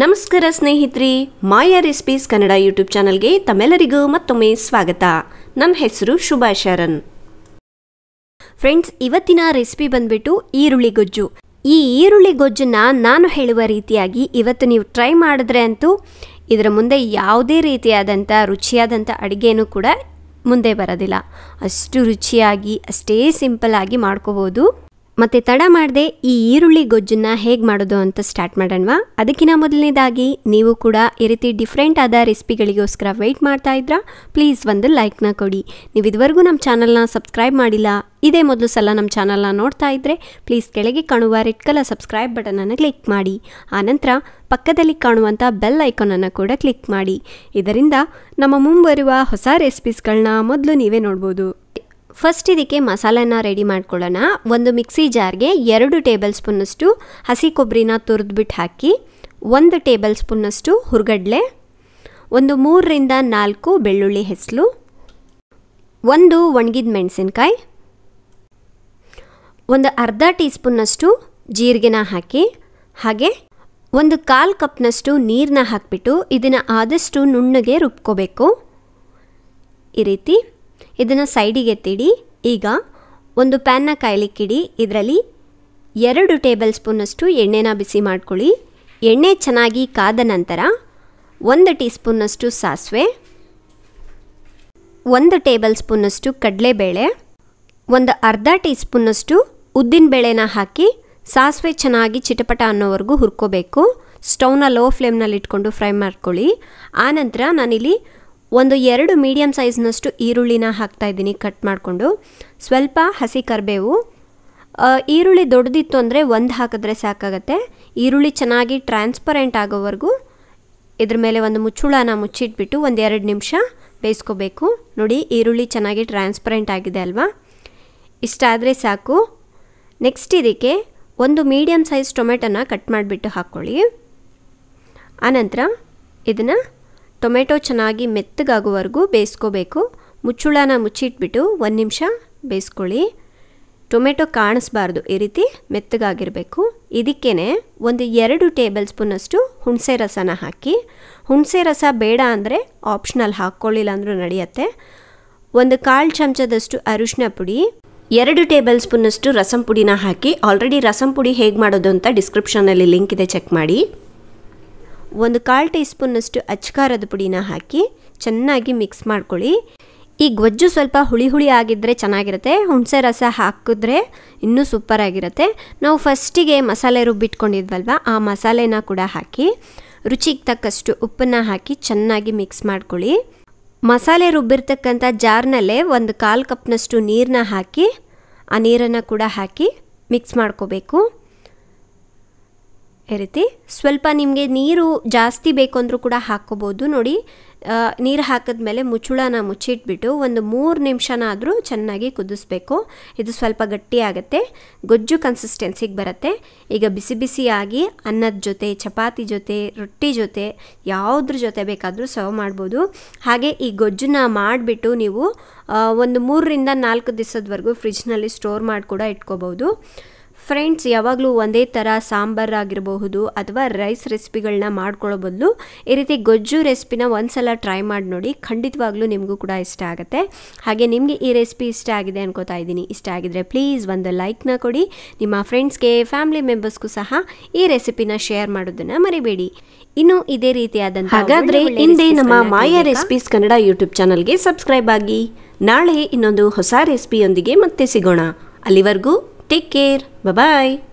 ನಮಸ್ಕಾರ ಸ್ನೇಹಿತರಿ Maya recipes Kannada YouTube ಚಾನಲ್ಗೆ ತಮ್ಮೆಲ್ಲರಿಗೂ ಮತ್ತೊಮ್ಮೆ ಸ್ವಾಗತ ನನ್ನ ಹೆಸರು ಶುಭಾ ಶರಣ್ ಫ್ರೆಂಡ್ಸ್ ಇವತ್ತಿನ ರೆಸಿಪಿ ಬಂದ್ಬಿಟ್ಟು ಈರುಳ್ಳಿ ಗೊಜ್ಜು ಈ ಈರುಳ್ಳಿ ಗೊಜ್ಜನ್ನು ನಾನು ಹೇಳುವ ರೀತಿಯಾಗಿ ಇವತ್ತು ನೀವು ಟ್ರೈ ಮಾಡಿದ್ರೆ ಅಂತೂ ಇದರ ಮುಂದೆ ಯಾವುದೇ ರೀತಿಯಾದಂಥ ರುಚಿಯಾದಂಥ ಅಡುಗೆನೂ ಕೂಡ ಮುಂದೆ ಬರೋದಿಲ್ಲ ಅಷ್ಟು ರುಚಿಯಾಗಿ ಅಷ್ಟೇ ಸಿಂಪಲ್ ಆಗಿ ಮಾಡ್ಕೋಬೋದು ಮತ್ತು ತಡ ಮಾಡದೆ ಈ ಈರುಳ್ಳಿ ಗೊಜ್ಜನ್ನ ಹೇಗೆ ಮಾಡೋದು ಅಂತ ಸ್ಟಾರ್ಟ್ ಮಾಡೋಣವಾ ಅದಕ್ಕಿಂತ ಮೊದಲನೇದಾಗಿ ನೀವು ಕೂಡ ಈ ರೀತಿ ಡಿಫ್ರೆಂಟ್ ಆದ ರೆಸಿಪಿಗಳಿಗೋಸ್ಕರ ವೆಯ್ಟ್ ಮಾಡ್ತಾ ಇದ್ರ ಪ್ಲೀಸ್ ಒಂದು ಲೈಕ್ನ ಕೊಡಿ ನೀವು ಇದುವರೆಗೂ ನಮ್ಮ ಚಾನಲ್ನ ಸಬ್ಸ್ಕ್ರೈಬ್ ಮಾಡಿಲ್ಲ ಇದೇ ಮೊದಲು ಸಲ ನಮ್ಮ ಚಾನಲ್ನ ನೋಡ್ತಾ ಇದ್ದರೆ ಪ್ಲೀಸ್ ಕೆಳಗೆ ಕಾಣುವ ರೆಡ್ ಕಲರ್ ಸಬ್ಸ್ಕ್ರೈಬ್ ಬಟನನ್ನು ಕ್ಲಿಕ್ ಮಾಡಿ ಆನಂತರ ಪಕ್ಕದಲ್ಲಿ ಕಾಣುವಂಥ ಬೆಲ್ ಐಕಾನನ್ನು ಕೂಡ ಕ್ಲಿಕ್ ಮಾಡಿ ಇದರಿಂದ ನಮ್ಮ ಮುಂಬರುವ ಹೊಸ ರೆಸಿಪೀಸ್ಗಳನ್ನ ಮೊದಲು ನೀವೇ ನೋಡ್ಬೋದು ಫಸ್ಟ್ ಇದಕ್ಕೆ ಮಸಾಲೆನ ರೆಡಿ ಮಾಡ್ಕೊಳ್ಳೋಣ ಒಂದು ಮಿಕ್ಸಿ ಜಾರ್ಗೆ ಎರಡು ಟೇಬಲ್ ಸ್ಪೂನಷ್ಟು ಹಸಿ ಕೊಬ್ಬರಿನ ತುರಿದ್ಬಿಟ್ಟು ಹಾಕಿ ಒಂದು ಟೇಬಲ್ ಸ್ಪೂನಷ್ಟು ಹುರ್ಗಡ್ಲೆ ಒಂದು ಮೂರರಿಂದ ನಾಲ್ಕು ಬೆಳ್ಳುಳ್ಳಿ ಹೆಸಲು ಒಂದು ಒಣಗಿದ ಮೆಣಸಿನ್ಕಾಯಿ ಒಂದು ಅರ್ಧ ಟೀ ಸ್ಪೂನ್ನಷ್ಟು ಜೀರಿಗೆನ ಹಾಕಿ ಹಾಗೆ ಒಂದು ಕಾಲು ಕಪ್ನಷ್ಟು ನೀರನ್ನ ಹಾಕಿಬಿಟ್ಟು ಇದನ್ನು ಆದಷ್ಟು ನುಣ್ಣಗೆ ರುಬ್ಕೋಬೇಕು ಈ ರೀತಿ ಇದನ್ನು ಸೈಡಿಗೆ ಎತ್ತಿಡಿ ಈಗ ಒಂದು ಪ್ಯಾನ್ನ ಕಾಯ್ಲಿಕ್ಕಿಡಿ ಇದರಲ್ಲಿ ಎರಡು ಟೇಬಲ್ ಸ್ಪೂನಷ್ಟು ಎಣ್ಣೆನ ಬಿಸಿ ಮಾಡ್ಕೊಳ್ಳಿ ಎಣ್ಣೆ ಚೆನ್ನಾಗಿ ಕಾದ ನಂತರ ಒಂದು ಟೀ ಸ್ಪೂನಷ್ಟು ಸಾಸಿವೆ ಒಂದು ಟೇಬಲ್ ಸ್ಪೂನಷ್ಟು ಕಡಲೆಬೇಳೆ ಒಂದು ಅರ್ಧ ಟೀ ಸ್ಪೂನಷ್ಟು ಬೇಳೆನ ಹಾಕಿ ಸಾಸಿವೆ ಚೆನ್ನಾಗಿ ಚಿಟಪಟ ಅನ್ನೋವರೆಗೂ ಹುರ್ಕೋಬೇಕು ಸ್ಟೌವ್ನ ಲೋ ಫ್ಲೇಮ್ನಲ್ಲಿ ಇಟ್ಕೊಂಡು ಫ್ರೈ ಮಾಡ್ಕೊಳ್ಳಿ ಆನಂತರ ನಾನಿಲ್ಲಿ ಒಂದು ಎರಡು ಮೀಡಿಯಮ್ ಸೈಜ್ನಷ್ಟು ಈರುಳ್ಳಿನ ಹಾಕ್ತಾ ಇದ್ದೀನಿ ಕಟ್ ಮಾಡಿಕೊಂಡು ಸ್ವಲ್ಪ ಹಸಿ ಕರಿಬೇವು ಈರುಳ್ಳಿ ದೊಡ್ಡದಿತ್ತು ಅಂದರೆ ಒಂದು ಹಾಕಿದ್ರೆ ಸಾಕಾಗತ್ತೆ ಈರುಳ್ಳಿ ಚೆನ್ನಾಗಿ ಟ್ರಾನ್ಸ್ಪರೆಂಟ್ ಆಗೋವರೆಗೂ ಇದ್ರ ಮೇಲೆ ಒಂದು ಮುಚ್ಚುಳನ ಮುಚ್ಚಿಟ್ಬಿಟ್ಟು ಒಂದು ಎರಡು ನಿಮಿಷ ಬೇಯಿಸ್ಕೋಬೇಕು ನೋಡಿ ಈರುಳ್ಳಿ ಚೆನ್ನಾಗಿ ಟ್ರಾನ್ಸ್ಪರೆಂಟ್ ಆಗಿದೆ ಅಲ್ವಾ ಇಷ್ಟಾದರೆ ಸಾಕು ನೆಕ್ಸ್ಟ್ ಇದಕ್ಕೆ ಒಂದು ಮೀಡಿಯಮ್ ಸೈಜ್ ಟೊಮೆಟೊನ ಕಟ್ ಮಾಡಿಬಿಟ್ಟು ಹಾಕ್ಕೊಳ್ಳಿ ಆನಂತರ ಇದನ್ನು ಟೊಮೆಟೊ ಚೆನ್ನಾಗಿ ಮೆತ್ತಗಾಗುವವರೆಗೂ ಬೇಯಿಸ್ಕೋಬೇಕು ಮುಚ್ಚುಳನ ಮುಚ್ಚಿಟ್ಬಿಟ್ಟು ಒಂದು ನಿಮಿಷ ಬೇಯಿಸ್ಕೊಳ್ಳಿ ಟೊಮೆಟೊ ಕಾಣಿಸ್ಬಾರ್ದು ಈ ರೀತಿ ಮೆತ್ತಗಾಗಿರಬೇಕು ಇದಕ್ಕೇ ಒಂದು ಎರಡು ಟೇಬಲ್ ಸ್ಪೂನಷ್ಟು ಹುಣಸೆ ರಸನ ಹಾಕಿ ಹುಣಸೆ ರಸ ಬೇಡ ಅಂದರೆ ಆಪ್ಷನಲ್ ಹಾಕ್ಕೊಳ್ಳಿಲ್ಲ ಅಂದರೂ ನಡೆಯುತ್ತೆ ಒಂದು ಕಾಳು ಚಮಚದಷ್ಟು ಅರಿಶಿನ ಪುಡಿ ಎರಡು ಟೇಬಲ್ ಸ್ಪೂನಷ್ಟು ರಸಂ ಪುಡಿನ ಹಾಕಿ ಆಲ್ರೆಡಿ ರಸಂ ಪುಡಿ ಹೇಗೆ ಮಾಡೋದು ಅಂತ ಡಿಸ್ಕ್ರಿಪ್ಷನಲ್ಲಿ ಲಿಂಕ್ ಇದೆ ಚೆಕ್ ಮಾಡಿ ಒಂದು ಕಾಲು ಟೀ ಸ್ಪೂನಷ್ಟು ಅಚ್ಕಾರದ ಪುಡಿನ ಹಾಕಿ ಚೆನ್ನಾಗಿ ಮಿಕ್ಸ್ ಮಾಡ್ಕೊಳ್ಳಿ ಈ ಗೊಜ್ಜು ಸ್ವಲ್ಪ ಹುಳಿ ಹುಳಿ ಆಗಿದ್ದರೆ ಚೆನ್ನಾಗಿರುತ್ತೆ ಹುಣಸೆ ರಸ ಹಾಕಿದ್ರೆ ಇನ್ನೂ ಸೂಪರಾಗಿರುತ್ತೆ ನಾವು ಫಸ್ಟಿಗೆ ಮಸಾಲೆ ರುಬ್ಬಿಟ್ಕೊಂಡಿದ್ವಲ್ವ ಆ ಮಸಾಲೆನ ಕೂಡ ಹಾಕಿ ರುಚಿಗೆ ತಕ್ಕಷ್ಟು ಉಪ್ಪನ್ನು ಹಾಕಿ ಚೆನ್ನಾಗಿ ಮಿಕ್ಸ್ ಮಾಡ್ಕೊಳ್ಳಿ ಮಸಾಲೆ ರುಬ್ಬಿರ್ತಕ್ಕಂಥ ಜಾರ್ನಲ್ಲೇ ಒಂದು ಕಾಲು ಕಪ್ನಷ್ಟು ನೀರನ್ನ ಹಾಕಿ ಆ ನೀರನ್ನು ಕೂಡ ಹಾಕಿ ಮಿಕ್ಸ್ ಮಾಡ್ಕೋಬೇಕು ಇರುತ್ತೆ ರೀತಿ ಸ್ವಲ್ಪ ನಿಮಗೆ ನೀರು ಜಾಸ್ತಿ ಬೇಕು ಅಂದರೂ ಕೂಡ ಹಾಕ್ಕೋಬೋದು ನೋಡಿ ನೀರು ಹಾಕಿದ್ಮೇಲೆ ಮುಚ್ಚುಳನ ಮುಚ್ಚಿಟ್ಬಿಟ್ಟು ಒಂದು ಮೂರು ನಿಮಿಷನಾದರೂ ಚೆನ್ನಾಗಿ ಕುದಿಸ್ಬೇಕು ಇದು ಸ್ವಲ್ಪ ಗಟ್ಟಿಯಾಗತ್ತೆ ಗೊಜ್ಜು ಕನ್ಸಿಸ್ಟೆನ್ಸಿಗೆ ಬರುತ್ತೆ ಈಗ ಬಿಸಿ ಬಿಸಿಯಾಗಿ ಅನ್ನದ ಜೊತೆ ಚಪಾತಿ ಜೊತೆ ರೊಟ್ಟಿ ಜೊತೆ ಯಾವುದ್ರ ಜೊತೆ ಬೇಕಾದರೂ ಸರ್ವ್ ಮಾಡ್ಬೋದು ಹಾಗೆ ಈ ಗೊಜ್ಜನ್ನ ಮಾಡಿಬಿಟ್ಟು ನೀವು ಒಂದು ಮೂರರಿಂದ ನಾಲ್ಕು ದಿವಸದವರೆಗೂ ಫ್ರಿಜ್ನಲ್ಲಿ ಸ್ಟೋರ್ ಮಾಡಿ ಕೂಡ ಇಟ್ಕೋಬೋದು ಫ್ರೆಂಡ್ಸ್ ಯಾವಾಗಲೂ ಒಂದೇ ಥರ ಸಾಂಬಾರ್ ಆಗಿರಬಹುದು ಅಥವಾ ರೈಸ್ ರೆಸಿಪಿಗಳನ್ನ ಮಾಡ್ಕೊಳ್ಳೋ ಬದಲು ಈ ರೀತಿ ಗೊಜ್ಜು ರೆಸಿಪಿನ ಒಂದ್ಸಲ ಟ್ರೈ ಮಾಡಿ ನೋಡಿ ಖಂಡಿತವಾಗ್ಲೂ ನಿಮಗೂ ಕೂಡ ಇಷ್ಟ ಆಗುತ್ತೆ ಹಾಗೆ ನಿಮಗೆ ಈ ರೆಸಿಪಿ ಇಷ್ಟ ಆಗಿದೆ ಅನ್ಕೋತಾ ಇದ್ದೀನಿ ಇಷ್ಟ ಆಗಿದ್ರೆ ಪ್ಲೀಸ್ ಒಂದು ಲೈಕ್ನ ಕೊಡಿ ನಿಮ್ಮ ಫ್ರೆಂಡ್ಸ್ಗೆ ಫ್ಯಾಮಿಲಿ ಮೆಂಬರ್ಸ್ಗೂ ಸಹ ಈ ರೆಸಿಪಿನ ಶೇರ್ ಮಾಡೋದನ್ನು ಮರಿಬೇಡಿ ಇನ್ನು ಇದೇ ರೀತಿಯಾದಂಥ ಹಾಗಾದರೆ ಹಿಂದೆ ನಮ್ಮ ಮಾಯಾ ರೆಸಿಪೀಸ್ ಕನ್ನಡ ಯೂಟ್ಯೂಬ್ ಚಾನಲ್ಗೆ ಸಬ್ಸ್ಕ್ರೈಬ್ ಆಗಿ ನಾಳೆ ಇನ್ನೊಂದು ಹೊಸ ರೆಸಿಪಿಯೊಂದಿಗೆ ಮತ್ತೆ ಸಿಗೋಣ ಅಲ್ಲಿವರೆಗೂ Take care. Bye bye.